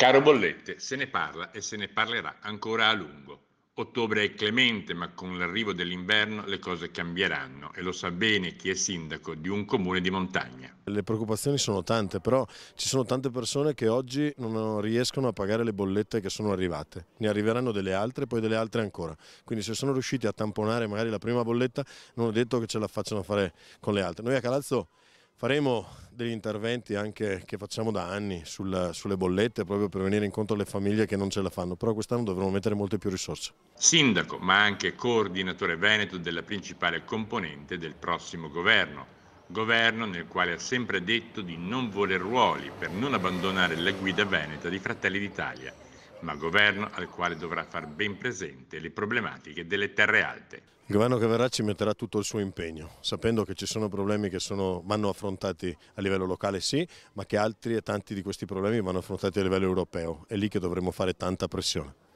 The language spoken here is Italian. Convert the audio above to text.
Caro Bollette, se ne parla e se ne parlerà ancora a lungo. Ottobre è clemente, ma con l'arrivo dell'inverno le cose cambieranno e lo sa bene chi è sindaco di un comune di montagna. Le preoccupazioni sono tante, però ci sono tante persone che oggi non riescono a pagare le bollette che sono arrivate. Ne arriveranno delle altre, poi delle altre ancora. Quindi se sono riusciti a tamponare magari la prima bolletta, non è detto che ce la facciano fare con le altre. Noi a Calazzo faremo degli interventi anche che facciamo da anni sul, sulle bollette proprio per venire incontro alle famiglie che non ce la fanno, però quest'anno dovremo mettere molte più risorse. Sindaco, ma anche coordinatore veneto della principale componente del prossimo governo, governo nel quale ha sempre detto di non voler ruoli per non abbandonare la guida veneta di Fratelli d'Italia ma governo al quale dovrà far ben presente le problematiche delle terre alte. Il governo che verrà ci metterà tutto il suo impegno, sapendo che ci sono problemi che sono, vanno affrontati a livello locale sì, ma che altri e tanti di questi problemi vanno affrontati a livello europeo. È lì che dovremo fare tanta pressione.